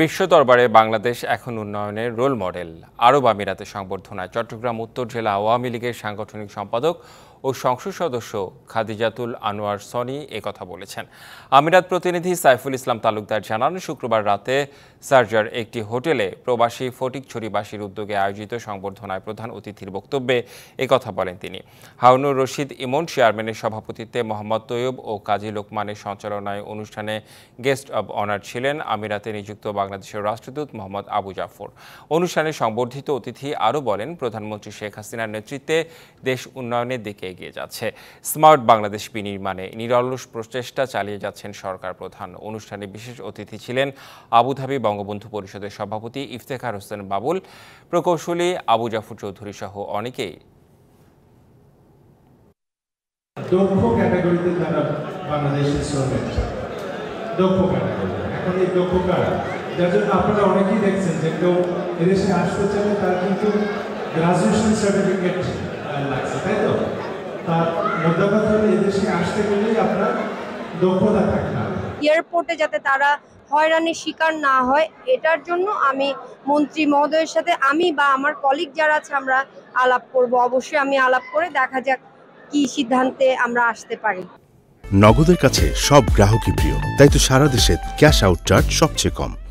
বিশ্ব দরবারে বাংলাদেশ এখন উন্নয়নের রোল মডেল আরব আমিরাতে সংবর্ধনায় চট্টগ্রাম উত্তর জেলা আওয়ামী লীগের সাংগঠনিক সম্পাদক ও সংসদ সদস্য খাদিজাতুল আনোয়ার সনি কথা বলেছেন আমিরাত প্রতিনিধি সাইফুল ইসলাম তালুকদার জানান শুক্রবার রাতে সার্জার একটি হোটেলে প্রবাসী ছড়িবাসীর উদ্যোগে আয়োজিত সংবর্ধনায় প্রধান অতিথির বক্তব্যে কথা বলেন তিনি হাউনুর রশিদ ইমন চেয়ারম্যানের সভাপতিত্বে মোহাম্মদ তৈয়ব ও কাজী লোকমানের সঞ্চালনায় অনুষ্ঠানে গেস্ট অব অনার ছিলেন আমিরাতে নিযুক্ত বাংলাদেশের রাষ্ট্রদূত মোহাম্মদ আবু জাফর অনুষ্ঠানে সংবর্ধিত অতিথি আরও বলেন প্রধানমন্ত্রী শেখ হাসিনার নেতৃত্বে দেশ উন্নয়নের দিকে এগিয়ে যাচ্ছে স্মার্ট বাংলাদেশ বিনির্মাণে নিরলস প্রচেষ্টা চালিয়ে যাচ্ছেন সরকার প্রধান অনুষ্ঠানে বিশেষ অতিথি ছিলেন আবুধাবি বঙ্গবন্ধু পরিষদের সভাপতি ইফতেখার হোসেন বাবুল প্রকৌশলী আবু জাফর চৌধুরী সহ অনেকেই আপনারা অনেকেই দেখছেন যে কেউ এদেশে আসতে চাইলে তার কিন্তু গ্রাজুয়েশন সার্টিফিকেট লাগছে তাই তো এয়ারপোর্টে যাতে তারা হয়রানির শিকার না হয় এটার জন্য আমি মন্ত্রী মহোদয়ের সাথে আমি বা আমার কলিগ যারা আছে আমরা আলাপ করব অবশ্যই আমি আলাপ করে দেখা যাক কি সিদ্ধান্তে আমরা আসতে পারি নগদের কাছে সব গ্রাহকই প্রিয় তাই তো সারা দেশে ক্যাশ আউট চার্জ সবচেয়ে কম